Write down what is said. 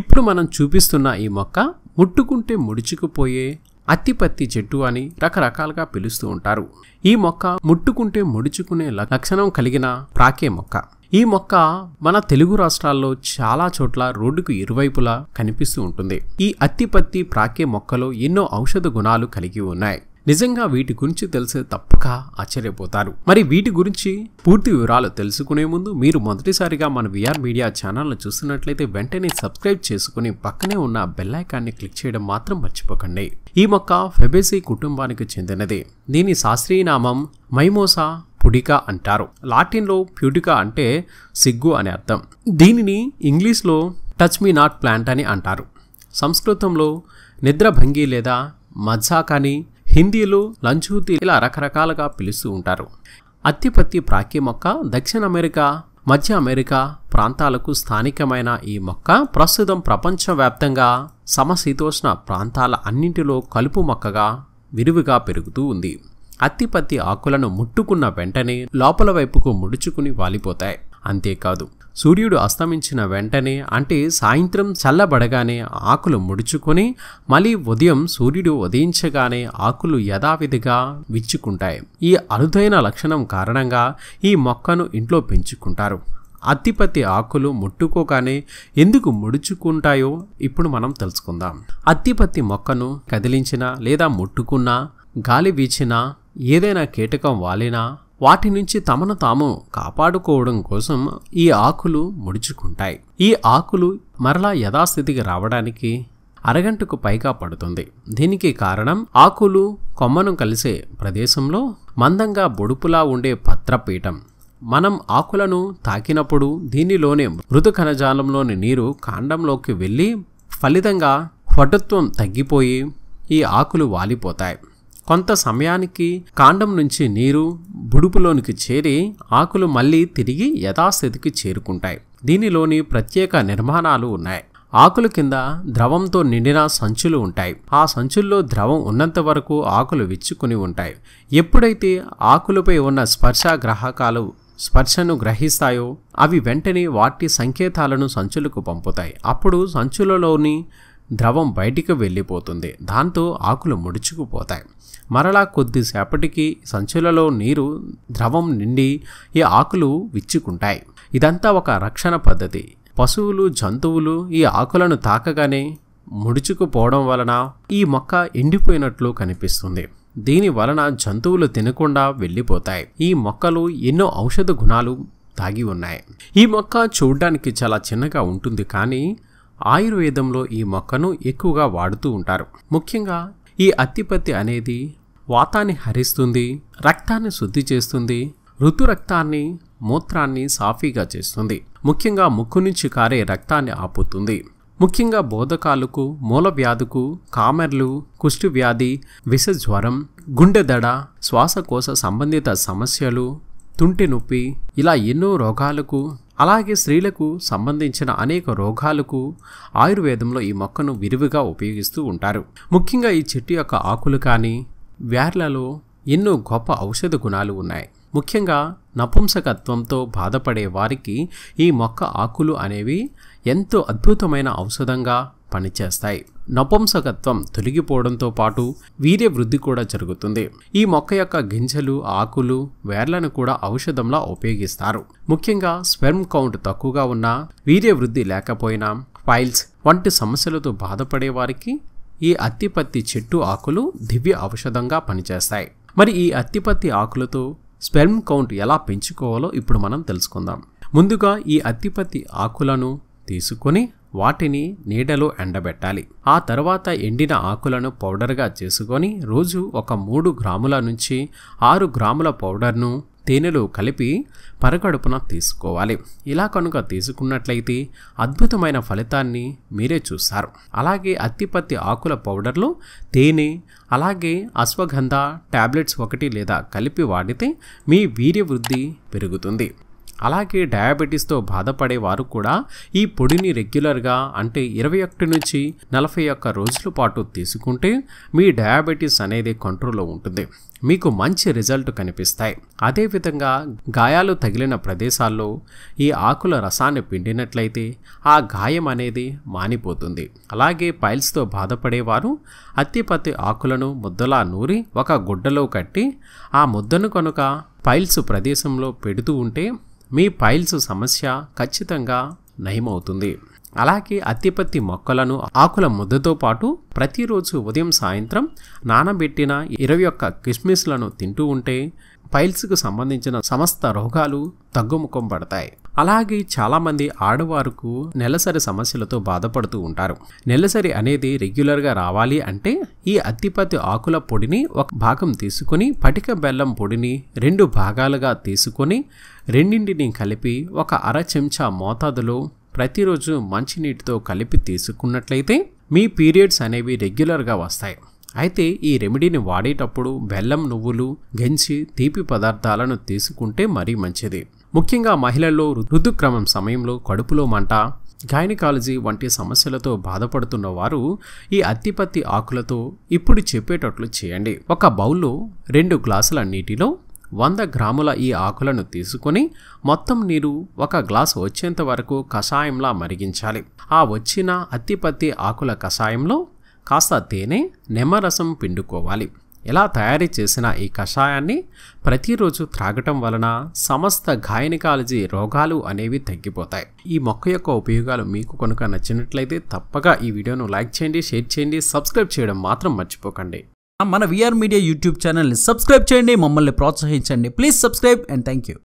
ఇప్పుడు మనం చూపిస్తున్న ఈ మొక్క ముట్టుకుంటే ముడుచుకుపోయే అత్తిపత్తి చెట్టు అని రకరకాలుగా పిలుస్తూ ఉంటారు ఈ మొక్క ముట్టుకుంటే ముడుచుకునే లక్షణం కలిగిన ప్రాకే మొక్క ఈ మొక్క మన తెలుగు రాష్ట్రాల్లో చాలా చోట్ల రోడ్డుకు ఇరువైపులా కనిపిస్తూ ఉంటుంది ఈ అత్తిపత్తి ప్రాకే మొక్కలో ఎన్నో ఔషధ గుణాలు కలిగి ఉన్నాయి నిజంగా వీటి గురించి తెలిసే తప్పక ఆశ్చర్యపోతారు మరి వీటి గురించి పూర్తి వివరాలు తెలుసుకునే ముందు మీరు మొదటిసారిగా మన విఆర్ మీడియా ఛానల్ను చూస్తున్నట్లయితే వెంటనే సబ్స్క్రైబ్ చేసుకుని పక్కనే ఉన్న బెల్లైకాన్ని క్లిక్ చేయడం మాత్రం మర్చిపోకండి ఈ మొక్క ఫెబేసీ కుటుంబానికి చెందినది దీని శాస్త్రీయ నామం మైమోసా పుడికా అంటారు లాటిన్లో ప్యూటికా అంటే సిగ్గు అని అర్థం దీనిని ఇంగ్లీష్లో టచ్ మీ నాట్ ప్లాంట్ అని అంటారు సంస్కృతంలో నిద్రభంగి లేదా మజ్జాక్ హిందీలో లంచూతి ఇలా రకరకాలుగా పిలుస్తూ ఉంటారు అత్తిపత్తి ప్రాక్య మొక్క దక్షిణ అమెరికా మధ్య అమెరికా ప్రాంతాలకు స్థానికమైన ఈ మొక్క ప్రస్తుతం ప్రపంచవ్యాప్తంగా సమశీతోష్ణ ప్రాంతాల అన్నింటిలో కలుపు మొక్కగా విరివిగా పెరుగుతూ ఉంది అత్తిపత్తి ఆకులను ముట్టుకున్న వెంటనే లోపల వైపుకు ముడుచుకుని వాలిపోతాయి అంతేకాదు సూర్యుడు అస్తమించిన వెంటనే అంటే సాయంత్రం చల్లబడగానే ఆకులు ముడుచుకొని మళ్ళీ ఉదయం సూర్యుడు ఉదయించగానే ఆకులు యథావిధిగా విచ్చుకుంటాయి ఈ అరుదైన లక్షణం కారణంగా ఈ మొక్కను ఇంట్లో పెంచుకుంటారు అత్తిపత్తి ఆకులు ముట్టుకోగానే ఎందుకు ముడుచుకుంటాయో ఇప్పుడు మనం తెలుసుకుందాం అత్తిపత్తి మొక్కను కదిలించినా లేదా ముట్టుకున్నా గాలి వీచినా ఏదైనా కీటకం వాలినా వాటి నుంచి తమను తాము కాపాడుకోవడం కోసం ఈ ఆకులు ముడుచుకుంటాయి ఈ ఆకులు మరలా యథాస్థితికి రావడానికి అరగంటకు పైగా పడుతుంది దీనికి కారణం ఆకులు కొమ్మను కలిసే ప్రదేశంలో మందంగా బొడుపులా ఉండే పత్రపీఠం మనం ఆకులను తాకినప్పుడు దీనిలోనే మృదు కణజాలంలోని నీరు కాండంలోకి వెళ్ళి ఫలితంగా పటుత్వం తగ్గిపోయి ఈ ఆకులు వాలిపోతాయి కొంత సమయానికి కాండం నుంచి నీరు బుడుపులోనికి చేరి ఆకులు మళ్ళీ తిరిగి యథాస్థితికి చేరుకుంటాయి దీనిలోని ప్రత్యేక నిర్మాణాలు ఉన్నాయి ఆకుల కింద ద్రవంతో నిండిన సంచులు ఉంటాయి ఆ సంచుల్లో ద్రవం ఉన్నంత వరకు ఆకులు విచ్చుకుని ఉంటాయి ఎప్పుడైతే ఆకులపై ఉన్న స్పర్శ గ్రాహకాలు స్పర్శను గ్రహిస్తాయో అవి వెంటనే వాటి సంకేతాలను సంచులకు పంపుతాయి అప్పుడు సంచులలోని ద్రవం బయటికి వెళ్ళిపోతుంది దాంతో ఆకులు ముడుచుకుపోతాయి మరలా కొద్దిసేపటికి సంచులలో నీరు ద్రవం నిండి ఈ ఆకులు విచ్చుకుంటాయి ఇదంతా ఒక రక్షణ పద్ధతి పశువులు జంతువులు ఈ ఆకులను తాకగానే ముడుచుకుపోవడం వలన ఈ మొక్క ఎండిపోయినట్లు కనిపిస్తుంది దీని వలన జంతువులు తినకుండా వెళ్ళిపోతాయి ఈ మొక్కలు ఎన్నో ఔషధ గుణాలు దాగి ఉన్నాయి ఈ మొక్క చూడడానికి చాలా చిన్నగా ఉంటుంది కానీ ఆయుర్వేదంలో ఈ మొక్కను ఎక్కువగా వాడుతూ ఉంటారు ముఖ్యంగా ఈ అత్తిపత్తి అనేది వాతాన్ని హరిస్తుంది రక్తాన్ని శుద్ధి చేస్తుంది రక్తాన్ని మూత్రాన్ని సాఫీగా చేస్తుంది ముఖ్యంగా ముక్కు నుంచి కారే రక్తాన్ని ఆపుతుంది ముఖ్యంగా బోధకాలకు మూల వ్యాధుకు కామెర్లు కుష్టి వ్యాధి విష జ్వరం గుండెదడ శ్వాసకోశ సంబంధిత సమస్యలు తుంటి నొప్పి ఇలా ఎన్నో రోగాలకు అలాగే స్త్రీలకు సంబంధించిన అనేక రోగాలకు ఆయుర్వేదంలో ఈ మొక్కను విరివిగా ఉపయోగిస్తూ ఉంటారు ముఖ్యంగా ఈ చెట్టు యొక్క ఆకులు కానీ వేర్లలో ఎన్నో గొప్ప ఔషధ గుణాలు ఉన్నాయి ముఖ్యంగా నపుంసకత్వంతో బాధపడే వారికి ఈ మొక్క ఆకులు అనేవి ఎంతో అద్భుతమైన ఔషధంగా పనిచేస్తాయి నపంసకత్వం తొలగిపోవడంతో పాటు వీర్య వృద్ధి కూడా జరుగుతుంది ఈ మొక్క యొక్క గింజలు ఆకులు వేర్లను కూడా ఔషధంలా ఉపయోగిస్తారు ముఖ్యంగా స్పెర్మ్ కౌంట్ తక్కువగా ఉన్నా వీర్య వృద్ధి లేకపోయినా ఫైల్స్ వంటి సమస్యలతో బాధపడే వారికి ఈ అత్తిపత్తి చెట్టు ఆకులు దివ్య ఔషధంగా పనిచేస్తాయి మరి ఈ అత్తిపత్తి ఆకులతో స్పెర్మ్ కౌంట్ ఎలా పెంచుకోవాలో ఇప్పుడు మనం తెలుసుకుందాం ముందుగా ఈ అత్తిపత్తి ఆకులను తీసుకొని వాటిని నీడలో ఎండబెట్టాలి ఆ తర్వాత ఎండిన ఆకులను పౌడర్గా చేసుకొని రోజు ఒక మూడు గ్రాముల నుంచి ఆరు గ్రాముల పౌడర్ను తేనెలో కలిపి పరగడుపున తీసుకోవాలి ఇలా కనుక తీసుకున్నట్లయితే అద్భుతమైన ఫలితాన్ని మీరే చూస్తారు అలాగే అత్తిపత్తి ఆకుల పౌడర్లు తేనె అలాగే అశ్వగంధ ట్యాబ్లెట్స్ ఒకటి లేదా కలిపి వాడితే మీ వీర్య వృద్ధి పెరుగుతుంది అలాగే డయాబెటీస్తో బాధపడే వారు కూడా ఈ పొడిని రెగ్యులర్గా అంటే ఇరవై ఒకటి నుంచి నలభై ఒక్క రోజుల పాటు తీసుకుంటే మీ డయాబెటీస్ అనేది కంట్రోల్లో ఉంటుంది మీకు మంచి రిజల్ట్ కనిపిస్తాయి అదేవిధంగా గాయాలు తగిలిన ప్రదేశాల్లో ఈ ఆకుల రసాన్ని పిండినట్లయితే ఆ గాయం అనేది మానిపోతుంది అలాగే పైల్స్తో బాధపడేవారు అత్తిపత్తి ఆకులను ముద్దలా నూరి ఒక గుడ్డలో కట్టి ఆ ముద్దను కనుక పైల్స్ ప్రదేశంలో పెడుతూ ఉంటే మీ పైల్స్ సమస్య ఖచ్చితంగా నయమవుతుంది అలాగే అత్తిపత్తి మొక్కలను ఆకుల ముద్దతో పాటు ప్రతిరోజు ఉదయం సాయంత్రం నానబెట్టిన ఇరవై ఒక్క కిస్మిస్లను తింటూ ఉంటే పైల్స్కు సంబంధించిన సమస్త రోగాలు తగ్గుముఖం పడతాయి అలాగే చాలామంది ఆడవారుకు నెలసరి సమస్యలతో బాధపడుతూ ఉంటారు నెలసరి అనేది రెగ్యులర్గా రావాలి అంటే ఈ అత్తిపత్తి ఆకుల పొడిని ఒక భాగం తీసుకుని పటిక బెల్లం పొడిని రెండు భాగాలుగా తీసుకొని రెండింటిని కలిపి ఒక అర చెంచా మోతాదులో ప్రతిరోజు మంచినీటితో కలిపి తీసుకున్నట్లయితే మీ పీరియడ్స్ అనేవి రెగ్యులర్గా వస్తాయి అయితే ఈ రెమెడీని వాడేటప్పుడు బెల్లం నువ్వులు గెంచి తీపి పదార్థాలను తీసుకుంటే మరీ మంచిది ముఖ్యంగా మహిళల్లో ఋతుక్రమం సమయంలో కడుపులో మంట గైనకాలజీ వంటి సమస్యలతో బాధపడుతున్న వారు ఈ అత్తిపత్తి ఆకులతో ఇప్పుడు చెప్పేటట్లు చేయండి ఒక బౌల్లో రెండు గ్లాసుల నీటిలో వంద గ్రాముల ఈ ఆకులను తీసుకొని మొత్తం నీరు ఒక గ్లాస్ వచ్చేంత వరకు కషాయంలా మరిగించాలి ఆ వచ్చిన అత్తిపత్తి ఆకుల కషాయంలో కాస్త తేనె నిమ్మరసం పిండుకోవాలి ఎలా తయారు చేసిన ఈ కషాయాన్ని ప్రతిరోజు త్రాగటం వలన సమస్త గాయనికాలజీ రోగాలు అనేవి తగ్గిపోతాయి ఈ మొక్క యొక్క ఉపయోగాలు మీకు కనుక నచ్చినట్లయితే తప్పగా ఈ వీడియోను లైక్ చేయండి షేర్ చేయండి సబ్స్క్రైబ్ చేయడం మాత్రం మర్చిపోకండి మన విఆర్ మీడియా యూట్యూబ్ ఛానల్ని సబ్స్క్రైబ్ చేయండి మమ్మల్ని ప్రోత్సహించండి please subscribe and thank you